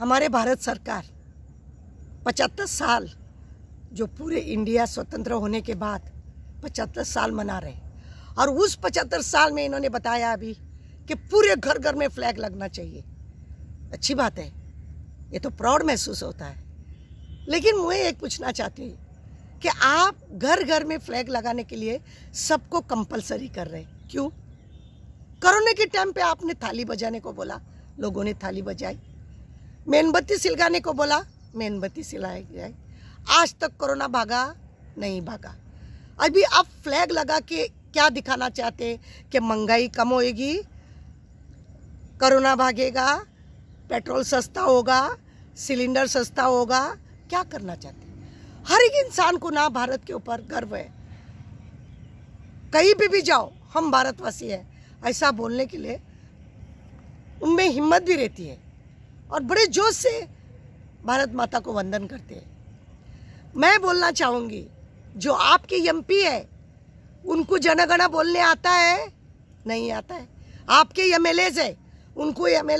हमारे भारत सरकार पचहत्तर साल जो पूरे इंडिया स्वतंत्र होने के बाद पचहत्तर साल मना रहे और उस पचहत्तर साल में इन्होंने बताया अभी कि पूरे घर घर में फ्लैग लगना चाहिए अच्छी बात है ये तो प्राउड महसूस होता है लेकिन मैं एक पूछना चाहती हूँ कि आप घर घर में फ्लैग लगाने के लिए सबको कंपलसरी कर रहे क्यों कोरोना के टाइम पे आपने थाली बजाने को बोला लोगों ने थाली बजाई मेनबत्ती सिलगाने को बोला मेनबत्ती सिलाई जाए आज तक कोरोना भागा नहीं भागा अभी आप फ्लैग लगा के क्या दिखाना चाहते कि महंगाई कम होएगी कोरोना भागेगा पेट्रोल सस्ता होगा सिलेंडर सस्ता होगा क्या करना चाहते हर एक इंसान को ना भारत के ऊपर गर्व है कहीं भी भी जाओ हम भारतवासी हैं ऐसा बोलने के लिए उनमें हिम्मत भी रहती है और बड़े जोश से भारत माता को वंदन करते हैं मैं बोलना चाहूँगी जो आपके एम है उनको जनगणना बोलने आता है नहीं आता है आपके एम एल है उनको एम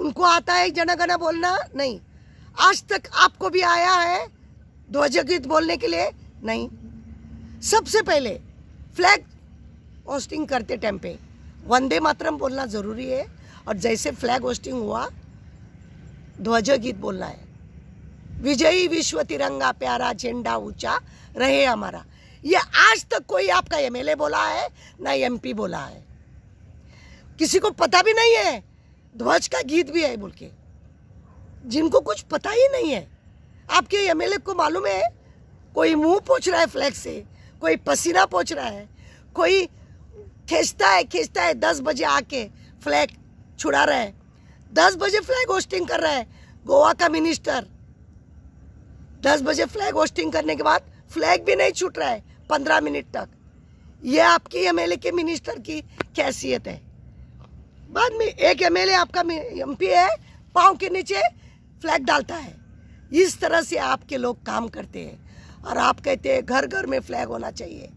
उनको आता है जनगणना बोलना नहीं आज तक आपको भी आया है गीत बोलने के लिए नहीं सबसे पहले फ्लैग होस्टिंग करते टाइम पे वंदे मातरम बोलना ज़रूरी है और जैसे फ्लैग होस्टिंग हुआ ध्वज गीत बोलना है विजयी विश्व तिरंगा प्यारा झंडा ऊंचा रहे हमारा ये आज तक कोई आपका एमएलए बोला है ना एमपी बोला है किसी को पता भी नहीं है ध्वज का गीत भी है बोल के जिनको कुछ पता ही नहीं है आपके एमएलए को मालूम है कोई मुंह पोछ रहा है फ्लैग से कोई पसीना पोछ रहा है कोई खींचता है खींचता है दस बजे आके फ्लैग छुड़ा रहा है दस बजे फ्लैग होस्टिंग कर रहा है गोवा का मिनिस्टर दस बजे फ्लैग होस्टिंग करने के बाद फ्लैग भी नहीं छूट रहा है पंद्रह मिनट तक ये आपकी एमएलए के मिनिस्टर की कैसियत है बाद में एक एमएलए आपका एमपी है पाँव के नीचे फ्लैग डालता है इस तरह से आपके लोग काम करते हैं और आप कहते हैं घर घर में फ्लैग होना चाहिए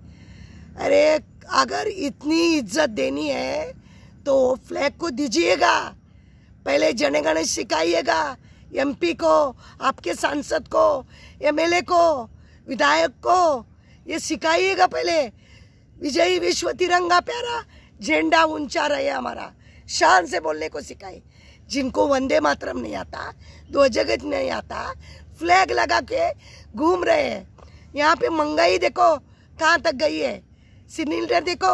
अरे अगर इतनी इज्जत देनी है तो फ्लैग को दीजिएगा पहले जनगण सिखाइएगा एमपी को आपके सांसद को एमएलए को विधायक को ये सिखाइएगा पहले विजयी विश्व तिरंगा प्यारा झेंडा ऊंचा रहे हमारा शान से बोलने को सिखाए जिनको वंदे मातरम नहीं आता जगत नहीं आता फ्लैग लगा के घूम रहे हैं यहाँ पे मंगाई देखो कहाँ तक गई है सिनिल देखो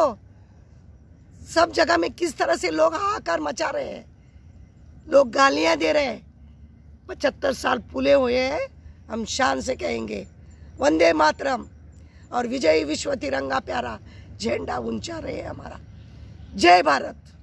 सब जगह में किस तरह से लोग हाहाकार मचा रहे हैं लोग गालियाँ दे रहे हैं पचहत्तर साल फूले हुए हैं हम शान से कहेंगे वंदे मातरम और विजयी विश्व तिरंगा प्यारा झंडा ऊंचा रहे हमारा जय भारत